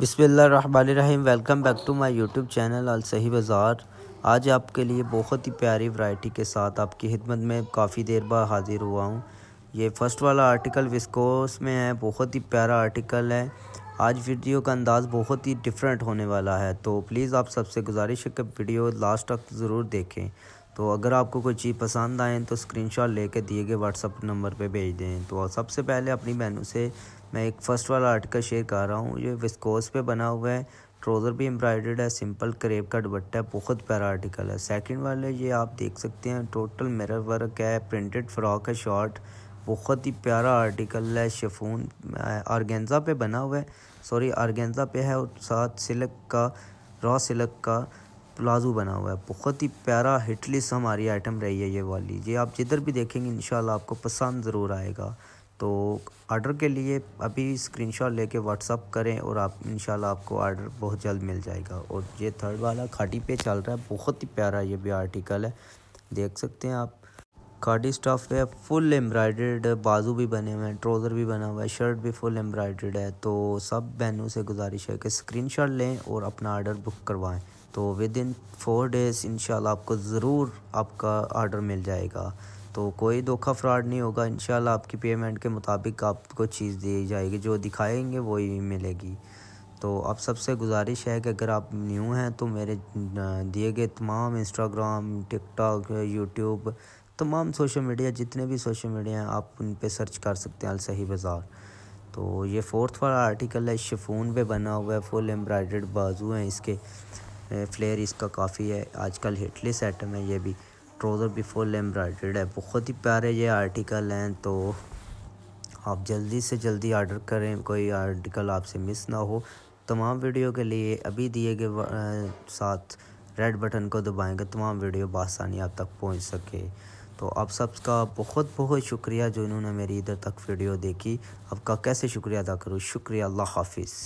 बिसमीम welcome back to my YouTube channel अल सही बाज़ार आज आपके लिए बहुत ही प्यारी वैरायटी के साथ आपकी खिदमत में काफ़ी देर बाद हाज़िर हुआ हूँ ये फ़र्स्ट वाला आर्टिकल विस्कोस में है बहुत ही प्यारा आर्टिकल है आज वीडियो का अंदाज़ बहुत ही डिफरेंट होने वाला है तो प्लीज़ आप सबसे गुजारिश है कि वीडियो लास्ट तक ज़रूर देखें तो अगर आपको कोई चीज़ पसंद आए तो स्क्रीनशॉट लेके दिए गए व्हाट्सअप नंबर पे भेज दें तो सबसे पहले अपनी बहनों से मैं एक फ़र्स्ट वाला आर्टिकल शेयर कर रहा हूँ ये विस्कोस पे बना हुआ है ट्रोज़र भी एम्ब्रॉयडर्ड है सिंपल करेब का दुपट्टा है बहुत प्यारा आर्टिकल है सेकंड वाले ये आप देख सकते हैं टोटल मिरर वर्क है प्रिंटेड फ्रॉक है शॉर्ट बहुत ही प्यारा आर्टिकल है शेफून आर्गेंजा पे बना हुआ है सॉरी आर्गेंजा पे है और साथ सिल्क का रॉ सिलक का प्लाजो बना हुआ है बहुत ही प्यारा हिटलिस हमारी आइटम रही है ये वाली ये आप जिधर भी देखेंगे इन आपको पसंद ज़रूर आएगा तो आर्डर के लिए अभी स्क्रीनशॉट लेके व्हाट्सअप करें और आप इन आपको आर्डर बहुत जल्द मिल जाएगा और ये थर्ड वाला खाटी पे चल रहा है बहुत ही प्यारा ये भी आर्टिकल है देख सकते हैं आप खाटी स्टफ है फुल एम्ब्रॉयडर्ड बाजू भी बने हुए हैं ट्राउज़र भी बना हुआ है शर्ट भी फुल एम्ब्रॉयडर्ड है तो सब बहनों से गुजारिश है कि स्क्रीनशॉट लें और अपना आर्डर बुक करवाएं तो within four days in आपको ज़रूर आपका आर्डर मिल जाएगा तो कोई धोखा फ्रॉड नहीं होगा इन आपकी पेमेंट के मुताबिक आपको चीज़ दी जाएगी जो दिखाएंगे वही मिलेगी तो आप सबसे गुजारिश है कि अगर आप न्यू हैं तो मेरे दिए गए तमाम इंस्टाग्राम टिकटॉक यूट्यूब तमाम सोशल मीडिया जितने भी सोशल मीडिया हैं आप उन पर सर्च कर सकते हैं सही बाज़ार तो ये फोर्थ वाला आर्टिकल है शिफून पे बना हुआ है फुल एम्ब्रॉयड बाजू हैं इसके फ्लेयर इसका काफ़ी है आजकल हिटलेस आइटम है ये भी ट्रोज़र भी फुल एम्ब्रॉयड है बहुत ही प्यारे ये आर्टिकल हैं तो आप जल्दी से जल्दी ऑर्डर करें कोई आर्टिकल आपसे मिस ना हो तमाम वीडियो के लिए अभी दिए गए साथ रेड बटन को दबाएंगे तमाम वीडियो बसानी आप तक पहुंच सके तो आप सबका बहुत बहुत शुक्रिया जो इन्होंने मेरी इधर तक वीडियो देखी आपका कैसे शुक्रिया अदा करूँ शुक्रिया अल्लाह हाफिज़